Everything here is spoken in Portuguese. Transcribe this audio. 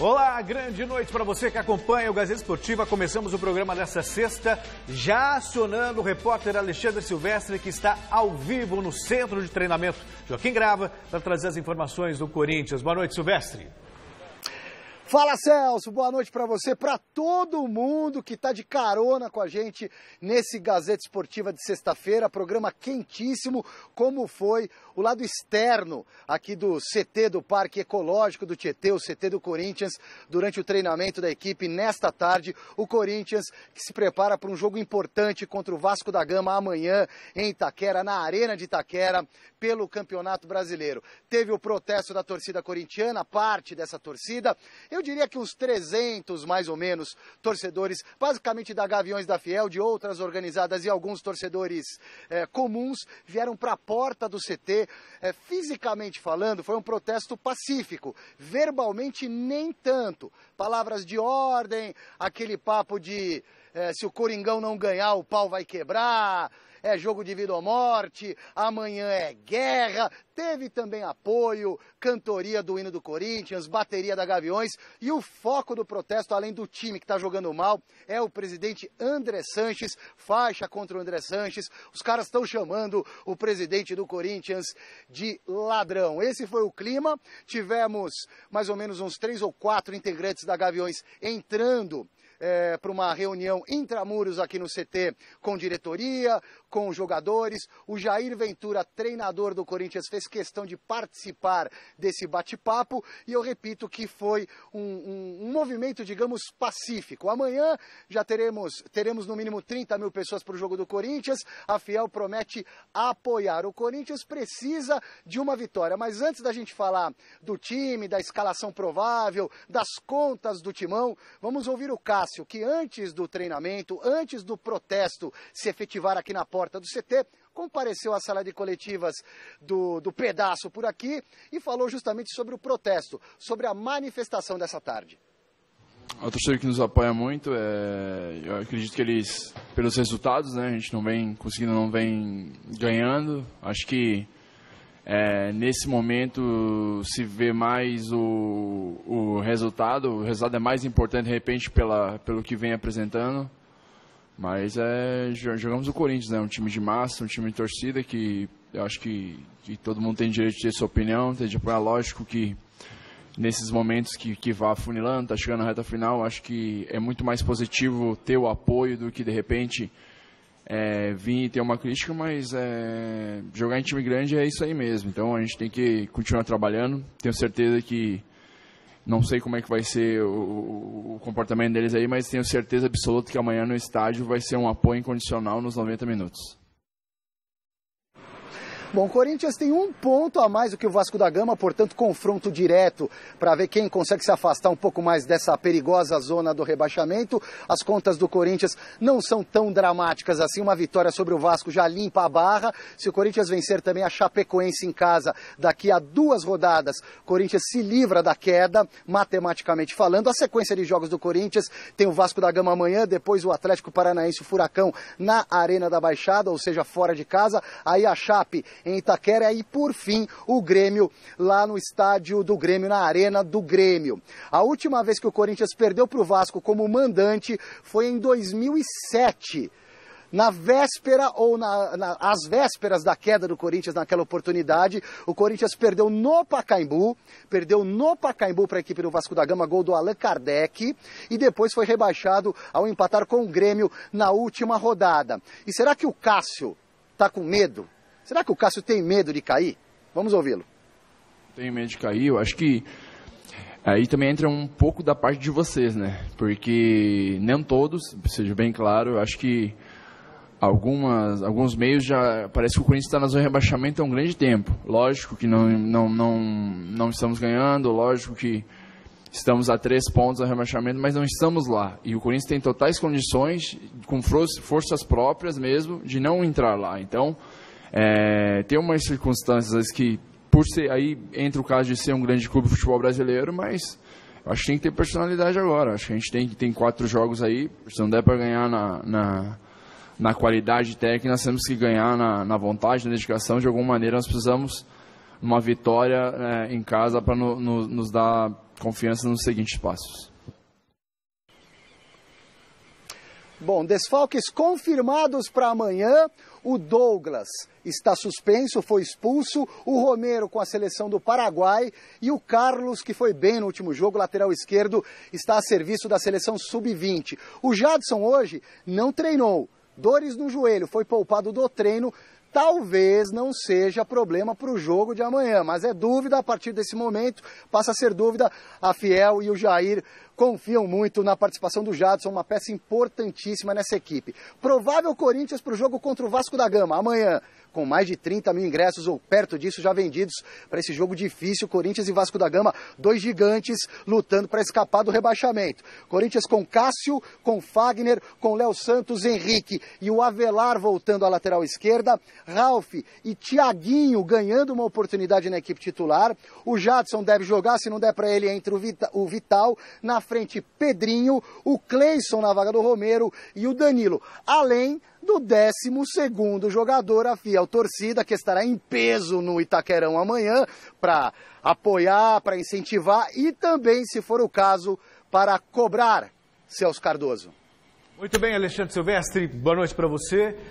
Olá, grande noite para você que acompanha o Gazeta Esportiva. Começamos o programa dessa sexta, já acionando o repórter Alexandre Silvestre, que está ao vivo no centro de treinamento Joaquim Grava, para trazer as informações do Corinthians. Boa noite, Silvestre. Fala Celso, boa noite para você, para todo mundo que está de carona com a gente nesse Gazeta Esportiva de sexta-feira, programa quentíssimo, como foi o lado externo aqui do CT do Parque Ecológico do Tietê, o CT do Corinthians, durante o treinamento da equipe nesta tarde, o Corinthians que se prepara para um jogo importante contra o Vasco da Gama amanhã em Itaquera, na Arena de Itaquera, pelo Campeonato Brasileiro. Teve o protesto da torcida corintiana, parte dessa torcida eu diria que uns 300 mais ou menos torcedores, basicamente da Gaviões da Fiel, de outras organizadas e alguns torcedores é, comuns, vieram para a porta do CT. É, eh, fisicamente falando, foi um protesto pacífico, verbalmente nem tanto. Palavras de ordem, aquele papo de é, se o Coringão não ganhar, o pau vai quebrar é jogo de vida ou morte, amanhã é guerra. Teve também apoio, cantoria do hino do Corinthians, bateria da Gaviões e o foco do protesto, além do time que está jogando mal, é o presidente André Sanches, faixa contra o André Sanches. Os caras estão chamando o presidente do Corinthians de ladrão. Esse foi o clima. Tivemos mais ou menos uns três ou quatro integrantes da Gaviões entrando é, para uma reunião intramuros aqui no CT com diretoria, com jogadores. O Jair Ventura, treinador do Corinthians, fez questão de participar desse bate-papo e eu repito que foi um, um, um, movimento, digamos, pacífico. Amanhã já teremos, teremos no mínimo 30 mil pessoas para o jogo do Corinthians. A Fiel promete apoiar. O Corinthians precisa de uma vitória, mas antes da gente falar do time, da escalação provável, das contas do timão, vamos ouvir o Cássio que antes do treinamento, antes do protesto se efetivar aqui na porta do CT, compareceu à sala de coletivas do, do pedaço por aqui e falou justamente sobre o protesto, sobre a manifestação dessa tarde. A torcida que nos apoia muito, é, eu acredito que eles, pelos resultados, né, a gente não vem conseguindo, não vem ganhando. Acho que é, nesse momento se vê mais o, o resultado, o resultado é mais importante de repente pela, pelo que vem apresentando. Mas é, jogamos o Corinthians, né? um time de massa, um time de torcida que eu acho que, que todo mundo tem direito de ter sua opinião, tem de apoiar. Lógico que nesses momentos que, que vá funilando, tá chegando na reta final, acho que é muito mais positivo ter o apoio do que de repente é, vir ter uma crítica, mas é, jogar em time grande é isso aí mesmo. Então a gente tem que continuar trabalhando. Tenho certeza que não sei como é que vai ser o, o, comportamento deles aí, mas tenho certeza absoluta que amanhã no estádio vai ser um apoio incondicional nos 90 minutos. Bom, o Corinthians tem um ponto a mais do que o Vasco da Gama, portanto, confronto direto para ver quem consegue se afastar um pouco mais dessa perigosa zona do rebaixamento. As contas do Corinthians não são tão dramáticas assim. Uma vitória sobre o Vasco já limpa a barra. Se o Corinthians vencer também a Chapecoense em casa daqui a duas rodadas, o Corinthians se livra da queda, matematicamente falando. A sequência de jogos do Corinthians tem o Vasco da Gama amanhã, depois o Atlético Paranaense, o Furacão na Arena da Baixada, ou seja, fora de casa. Aí a Chape em Itaquera e, por fim, o Grêmio lá no estádio do Grêmio, na Arena do Grêmio. A última vez que o Corinthians perdeu para o Vasco como mandante foi em 2007 na véspera ou na, na, às vésperas da queda do Corinthians naquela oportunidade, o Corinthians perdeu no Pacaembu, perdeu no Pacaembu para a equipe do Vasco da Gama, gol do Allan Kardec, e depois foi rebaixado ao empatar com o Grêmio na última rodada. E será que o Cássio está com medo Será que o Cássio tem medo de cair? Vamos ouvi-lo. Tenho medo de cair, eu acho que aí também entra um pouco da parte de vocês, né? Porque nem todos, seja bem claro, eu acho que algumas, alguns meios já parece que o Corinthians está na zona de rebaixamento há um grande tempo. Lógico que não, não, não, não estamos ganhando, lógico que estamos a três pontos a rebaixamento, mas não estamos lá. E o Corinthians tem totais condições, com forças próprias mesmo, de não entrar lá. Então, é, tem umas circunstâncias que, por ser, aí entra o caso de ser um grande clube de futebol brasileiro, mas acho que tem que ter personalidade agora. Acho que a gente tem que tem quatro jogos aí. Se não der para ganhar na, na, na, qualidade técnica, nós temos que ganhar na, na vontade, na dedicação. De alguma maneira, nós precisamos uma vitória é, em casa para no, no, nos dar confiança nos seguintes passos. Bom, desfalques confirmados para amanhã. O Douglas está suspenso, foi expulso. O Romero com a seleção do Paraguai. E o Carlos, que foi bem no último jogo, lateral esquerdo, está a serviço da seleção sub-20. O Jadson hoje não treinou. Dores no joelho, foi poupado do treino talvez não seja problema para o jogo de amanhã, mas é dúvida a partir desse momento, passa a ser dúvida a Fiel e o Jair confiam muito na participação do Jadson, uma peça importantíssima nessa equipe. Provável Corinthians para o jogo contra o Vasco da Gama amanhã com mais de 30 mil ingressos ou perto disso já vendidos para esse jogo difícil. Corinthians e Vasco da Gama, dois gigantes lutando para escapar do rebaixamento. Corinthians com Cássio, com Fagner, com Léo Santos, Henrique e o Avelar voltando à lateral esquerda. Ralf e Thiaguinho ganhando uma oportunidade na equipe titular. O Jadson deve jogar, se não der para ele, entre o Vital. Na frente, Pedrinho, o Cleison na vaga do Romero e o Danilo. Além do 12 jogador, a fiel torcida, que estará em peso no Itaquerão amanhã, para apoiar, para incentivar e também, se for o caso, para cobrar Celso Cardoso. Muito bem, Alexandre Silvestre, boa noite para você.